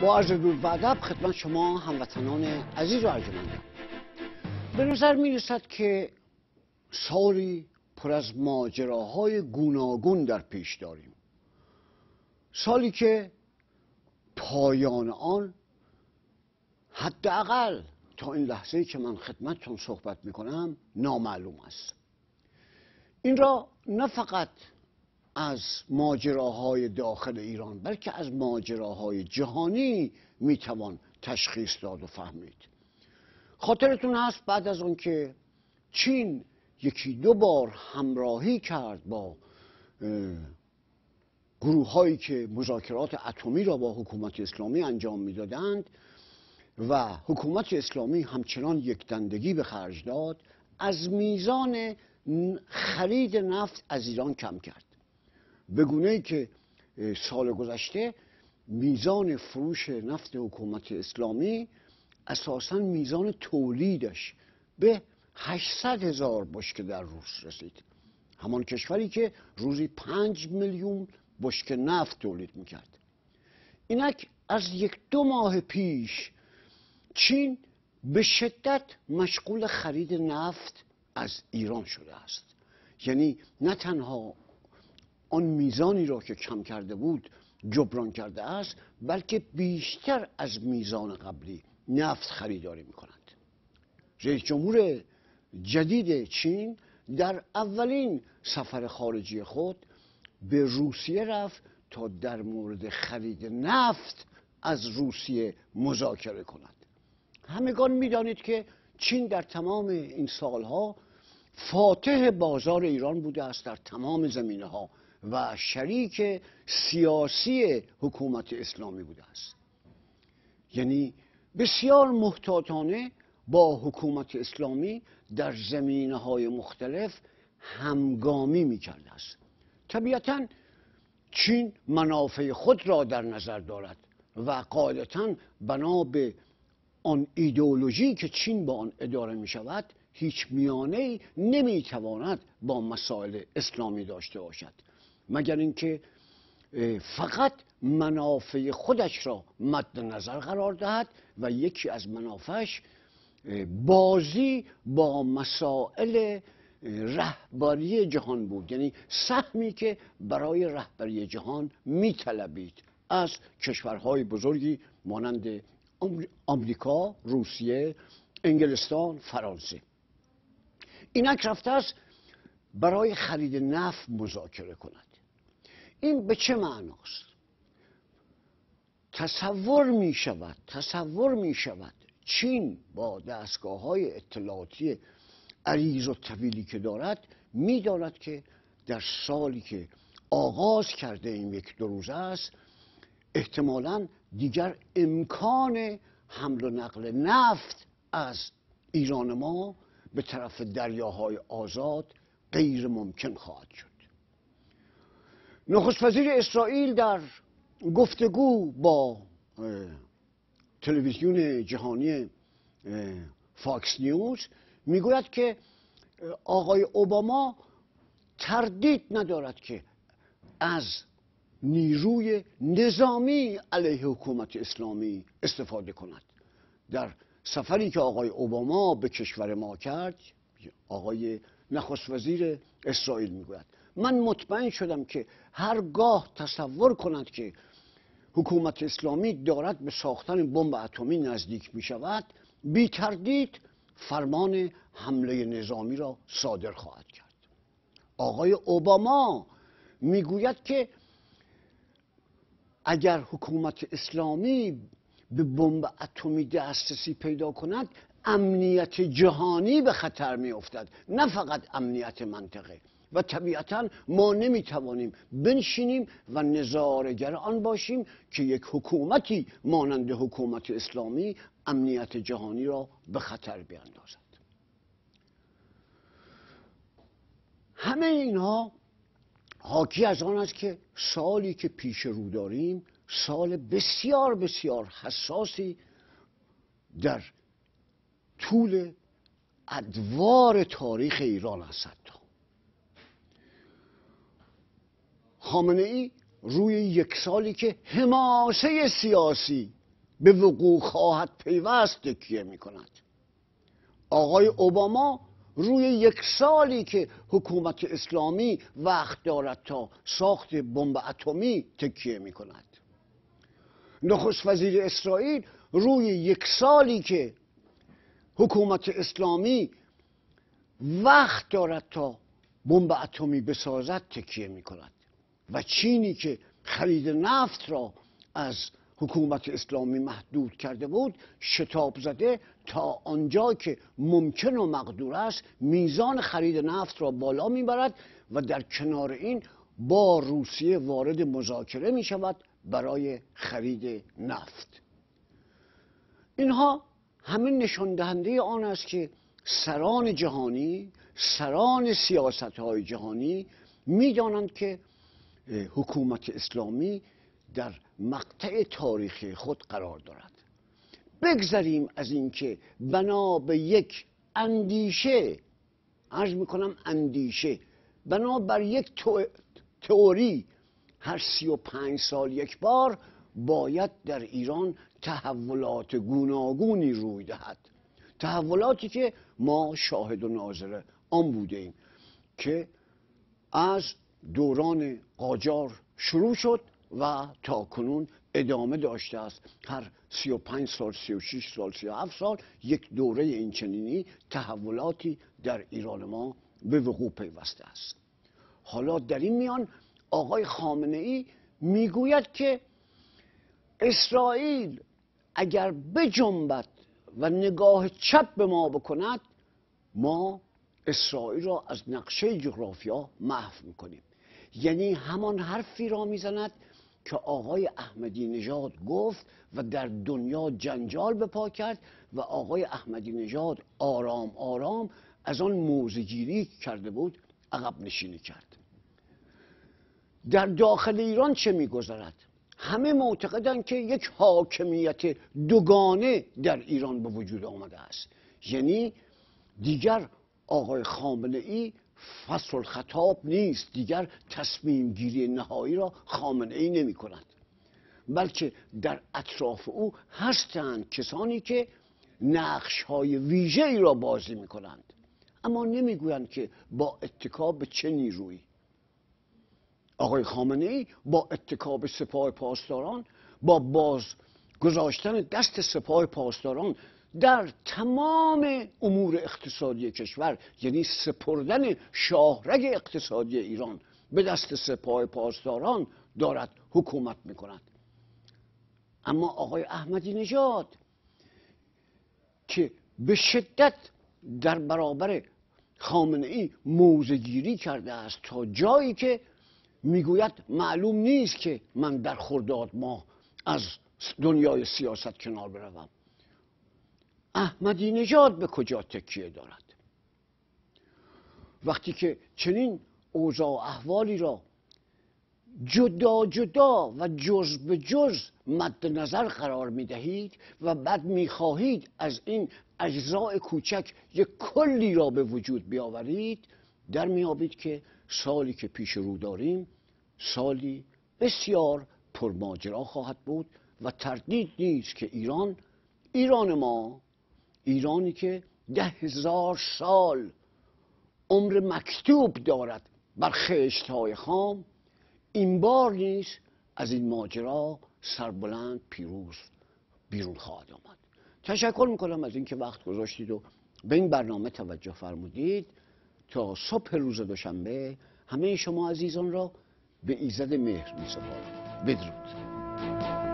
با عرض دور و ادب خدمت شما هموطنان عزیز و ارجمند به نظر می رسد که سالی پر از ماجراهای گوناگون در پیش داریم سالی که پایان آن حداقل تا این لحظه که من خدمتتون صحبت می کنم نامعلوم است این را نه فقط از ماجراهای داخل ایران بلکه از ماجراهای جهانی میتوان تشخیص داد و فهمید خاطرتون هست بعد از اون که چین یکی دو بار همراهی کرد با گروه هایی که مذاکرات اتمی را با حکومت اسلامی انجام میدادند و حکومت اسلامی همچنان یک دندگی به خرج داد از میزان خرید نفت از ایران کم کرد بگونه که سال گذشته میزان فروش نفت حکومت اسلامی اساسا میزان تولیدش به 800 هزار بشکه در روز رسید همان کشوری که روزی 5 میلیون بشکه نفت تولید میکرد اینک از یک دو ماه پیش چین به شدت مشغول خرید نفت از ایران شده است یعنی نه تنها آن میزانی را که کم کرده بود جبران کرده است بلکه بیشتر از میزان قبلی نفت خریداری می کند رئیس جمهور جدید چین در اولین سفر خارجی خود به روسیه رفت تا در مورد خرید نفت از روسیه مذاکره کند همگان میدانید که چین در تمام این سالها فاتح بازار ایران بوده است در تمام زمینه ها و شریک سیاسی حکومت اسلامی بوده است یعنی بسیار محتاطانه با حکومت اسلامی در زمینه های مختلف همگامی می کرده است طبیعتا چین منافع خود را در نظر دارد و قاعدتا بنا به آن ایدئولوژی که چین با آن اداره می شود هیچ میانه ای نمی تواند با مسائل اسلامی داشته باشد مگر اینکه فقط منافع خودش را مد نظر قرار دهد و یکی از منافعش بازی با مسائل رهبری جهان بود یعنی سهمی که برای رهبری جهان میطلبید از کشورهای بزرگی مانند آمریکا، روسیه، انگلستان، فرانسه اینک رفته است برای خرید نفت مذاکره کند این به چه معناست تصور می شود تصور می شود چین با دستگاه های اطلاعاتی عریض و طویلی که دارد میداند که در سالی که آغاز کرده این یک دو روزه است احتمالا دیگر امکان حمل و نقل نفت از ایران ما به طرف دریاهای آزاد غیر ممکن خواهد شد نخست وزیر اسرائیل در گفتگو با تلویزیون جهانی فاکس نیوز میگوید که آقای اوباما تردید ندارد که از نیروی نظامی علیه حکومت اسلامی استفاده کند در سفری که آقای اوباما به کشور ما کرد آقای نخست وزیر اسرائیل میگوید من مطمئن شدم که هرگاه تصور کند که حکومت اسلامی دارد به ساختن بمب اتمی نزدیک می شود بی تردید فرمان حمله نظامی را صادر خواهد کرد آقای اوباما میگوید که اگر حکومت اسلامی به بمب اتمی دسترسی پیدا کند امنیت جهانی به خطر افتد نه فقط امنیت منطقه و طبیعتا ما نمیتوانیم بنشینیم و نظارگر آن باشیم که یک حکومتی مانند حکومت اسلامی امنیت جهانی را به خطر بیاندازد همه اینها حاکی از آن است که سالی که پیش رو داریم سال بسیار بسیار حساسی در طول ادوار تاریخ ایران است خامنه ای روی یک سالی که حماسه سیاسی به وقوع خواهد پیوست تکیه می کند آقای اوباما روی یک سالی که حکومت اسلامی وقت دارد تا ساخت بمب اتمی تکیه می کند نخست وزیر اسرائیل روی یک سالی که حکومت اسلامی وقت دارد تا بمب اتمی بسازد تکیه می کند و چینی که خرید نفت را از حکومت اسلامی محدود کرده بود شتاب زده تا آنجا که ممکن و مقدور است میزان خرید نفت را بالا میبرد و در کنار این با روسیه وارد مذاکره می برای خرید نفت اینها همه نشان دهنده آن است که سران جهانی سران سیاست های جهانی میدانند که حکومت اسلامی در مقطع تاریخی خود قرار دارد بگذریم از اینکه بنا به یک اندیشه عرض میکنم اندیشه بنا بر یک تئوری هر سی و پنج سال یک بار باید در ایران تحولات گوناگونی روی دهد تحولاتی که ما شاهد و ناظر آن بودیم که از دوران قاجار شروع شد و تا کنون ادامه داشته است هر 35 سال 36 سال 37 سال یک دوره اینچنینی تحولاتی در ایران ما به وقوع پیوسته است حالا در این میان آقای خامنه ای میگوید که اسرائیل اگر بجنبد و نگاه چپ به ما بکند ما اسرائیل را از نقشه جغرافیا محو میکنیم یعنی همان حرفی را میزند که آقای احمدی نژاد گفت و در دنیا جنجال به پا کرد و آقای احمدی نژاد آرام آرام از آن موزگیری کرده بود عقب نشینی کرد در داخل ایران چه میگذرد همه معتقدند که یک حاکمیت دوگانه در ایران به وجود آمده است یعنی دیگر آقای خامنه ای فصل خطاب نیست دیگر تصمیم گیری نهایی را خامنه ای نمی کند بلکه در اطراف او هستند کسانی که نقش های ویژه ای را بازی می کنند اما نمیگویند که با اتکاب به چه نیرویی آقای خامنه ای با اتکاب سپاه پاسداران با باز گذاشتن دست سپاه پاسداران در تمام امور اقتصادی کشور یعنی سپردن شاهرگ اقتصادی ایران به دست سپاه پاسداران دارد حکومت میکند اما آقای احمدی نژاد که به شدت در برابر خامنه ای موزگیری کرده است تا جایی که میگوید معلوم نیست که من در خرداد ماه از دنیای سیاست کنار بروم احمدی نژاد به کجا تکیه دارد وقتی که چنین اوضاع و احوالی را جدا جدا و جز به جز مد نظر قرار می دهید و بعد می خواهید از این اجزای کوچک یک کلی را به وجود بیاورید در میابید که سالی که پیش رو داریم سالی بسیار پرماجرا خواهد بود و تردید نیست که ایران ایران ما ایرانی که ده هزار سال عمر مکتوب دارد بر خشت های خام این بار نیز از این ماجرا سربلند پیروز بیرون خواهد آمد تشکر میکنم از اینکه وقت گذاشتید و به این برنامه توجه فرمودید تا صبح روز دوشنبه همه شما عزیزان را به ایزد مهر میسپارم بدرود